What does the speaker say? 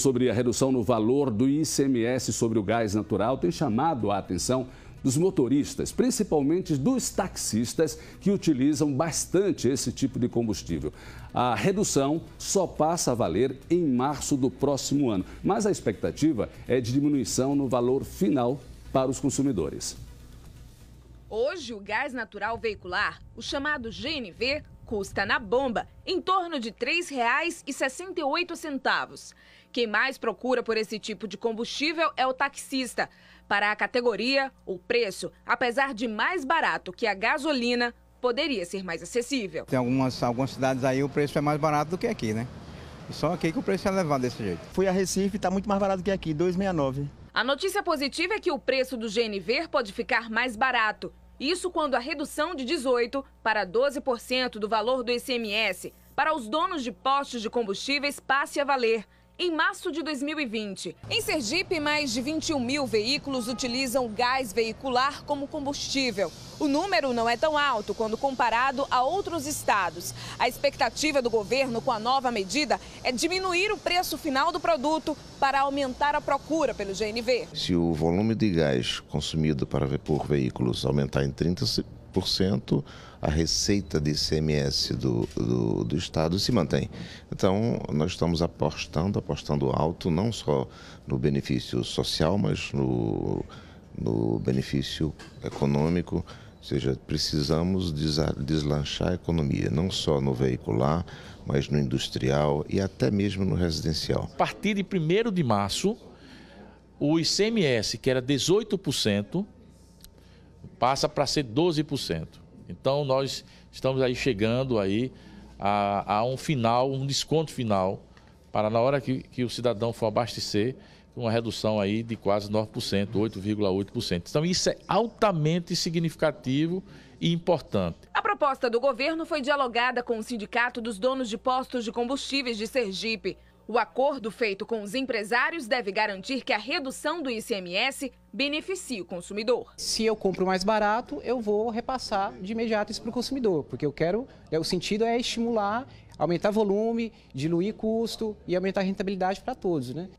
sobre a redução no valor do ICMS sobre o gás natural tem chamado a atenção dos motoristas, principalmente dos taxistas que utilizam bastante esse tipo de combustível. A redução só passa a valer em março do próximo ano, mas a expectativa é de diminuição no valor final para os consumidores. Hoje, o gás natural veicular, o chamado GNV, custa na bomba em torno de R$ 3,68. Quem mais procura por esse tipo de combustível é o taxista. Para a categoria, o preço, apesar de mais barato que a gasolina, poderia ser mais acessível. Tem algumas, algumas cidades aí o preço é mais barato do que aqui, né? Só aqui que o preço é elevado desse jeito. Fui a Recife, está muito mais barato do que aqui, 2,69. A notícia positiva é que o preço do GNV pode ficar mais barato isso quando a redução de 18% para 12% do valor do ICMS para os donos de postos de combustíveis passe a valer em março de 2020. Em Sergipe, mais de 21 mil veículos utilizam gás veicular como combustível. O número não é tão alto quando comparado a outros estados. A expectativa do governo com a nova medida é diminuir o preço final do produto para aumentar a procura pelo GNV. Se o volume de gás consumido para, por veículos aumentar em 30%, 5%, a receita de ICMS do, do, do, Estado se mantém. Então, nós estamos apostando, apostando alto, não só no benefício social, mas no, no benefício econômico, ou seja, precisamos deslanchar a economia, não só no veicular, mas no industrial e até mesmo no residencial. A partir de 1 de março, o ICMS, que era 18%, passa para ser 12%. Então nós estamos aí chegando aí a, a, um final, um desconto final, para na hora que, que o cidadão for abastecer, uma redução aí de quase 9%, 8,8%. Então isso é altamente significativo e importante. A proposta do governo foi dialogada com o Sindicato dos Donos de Postos de Combustíveis de Sergipe. O acordo feito com os empresários deve garantir que a redução do ICMS beneficie o consumidor. Se eu compro mais barato, eu vou repassar de imediato isso para o consumidor, porque eu quero, né, o sentido é estimular, aumentar volume, diluir custo e aumentar a rentabilidade para todos, né?